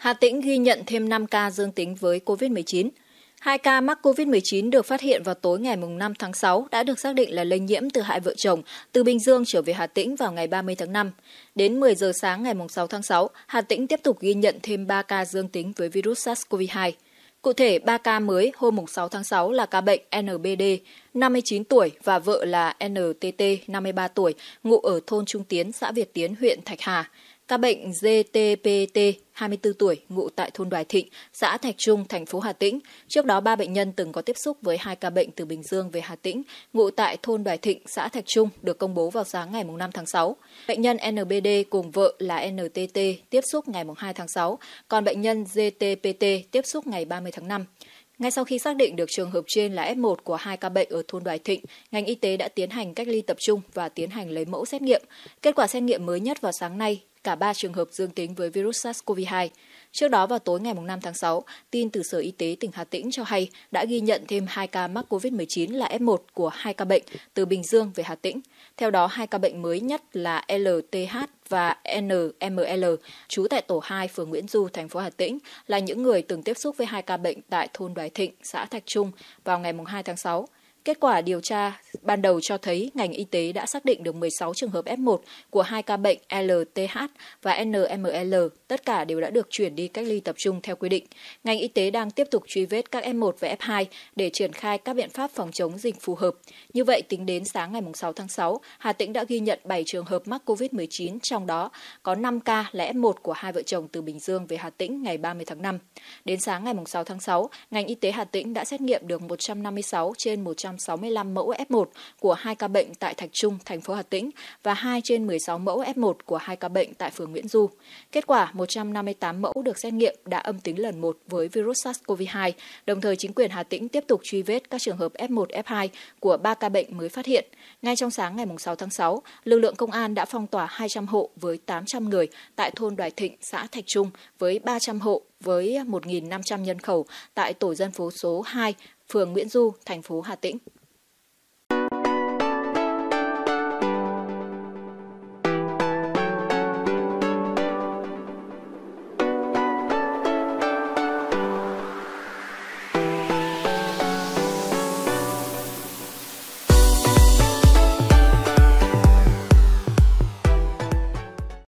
Hà Tĩnh ghi nhận thêm 5 ca dương tính với COVID-19. Hai ca mắc COVID-19 được phát hiện vào tối ngày 5 tháng 6 đã được xác định là lây nhiễm từ hai vợ chồng từ Bình Dương trở về Hà Tĩnh vào ngày 30 tháng 5. Đến 10 giờ sáng ngày 6 tháng 6, Hà Tĩnh tiếp tục ghi nhận thêm 3 ca dương tính với virus SARS-CoV-2. Cụ thể, 3 ca mới hôm 6 tháng 6 là ca bệnh NBD, 59 tuổi và vợ là NTT, 53 tuổi, ngụ ở thôn Trung Tiến, xã Việt Tiến, huyện Thạch Hà. Ca bệnh GTPT, 24 tuổi, ngụ tại thôn Đoài Thịnh, xã Thạch Trung, thành phố Hà Tĩnh. Trước đó, ba bệnh nhân từng có tiếp xúc với hai ca bệnh từ Bình Dương về Hà Tĩnh, ngụ tại thôn Đoài Thịnh, xã Thạch Trung, được công bố vào sáng ngày 5 tháng 6. Bệnh nhân NBD cùng vợ là NTT tiếp xúc ngày 2 tháng 6, còn bệnh nhân GTPT tiếp xúc ngày 30 tháng 5. Ngay sau khi xác định được trường hợp trên là F1 của hai ca bệnh ở thôn Đoài Thịnh, ngành y tế đã tiến hành cách ly tập trung và tiến hành lấy mẫu xét nghiệm. Kết quả xét nghiệm mới nhất vào sáng nay cả 3 trường hợp dương tính với virus SARS-CoV-2. Trước đó vào tối ngày 5 tháng 6, tin từ Sở Y tế tỉnh Hà Tĩnh cho hay đã ghi nhận thêm 2 ca mắc COVID-19 là F1 của 2 ca bệnh từ Bình Dương về Hà Tĩnh. Theo đó, hai ca bệnh mới nhất là LTH và NML, trú tại tổ 2 phường Nguyễn Du, thành phố Hà Tĩnh, là những người từng tiếp xúc với hai ca bệnh tại thôn Đoài Thịnh, xã Thạch Trung vào ngày 2 tháng 6. Kết quả điều tra ban đầu cho thấy ngành y tế đã xác định được 16 trường hợp F1 của hai ca bệnh LTH và NML, tất cả đều đã được chuyển đi cách ly tập trung theo quy định. Ngành y tế đang tiếp tục truy vết các F1 và F2 để triển khai các biện pháp phòng chống dịch phù hợp. Như vậy, tính đến sáng ngày 6 tháng 6, Hà Tĩnh đã ghi nhận 7 trường hợp mắc COVID-19, trong đó có 5 ca là F1 của hai vợ chồng từ Bình Dương về Hà Tĩnh ngày 30 tháng 5. Đến sáng ngày 6 tháng 6, ngành y tế Hà Tĩnh đã xét nghiệm được 156 trên 100 165 mẫu F1 của hai ca bệnh tại Thạch Trung, thành phố Hà Tĩnh và 2 trên 16 mẫu F1 của hai ca bệnh tại phường Nguyễn Du. Kết quả 158 mẫu được xét nghiệm đã âm tính lần một với virus SARS-CoV-2. Đồng thời chính quyền Hà Tĩnh tiếp tục truy vết các trường hợp F1, F2 của 3 ca bệnh mới phát hiện. Ngay trong sáng ngày 6 tháng 6, lực lượng công an đã phong tỏa 200 hộ với 800 người tại thôn Đoài Thịnh, xã Thạch Trung với 300 hộ với 1.500 nhân khẩu tại tổ dân phố số 2 phường Nguyễn Du, thành phố Hà Tĩnh.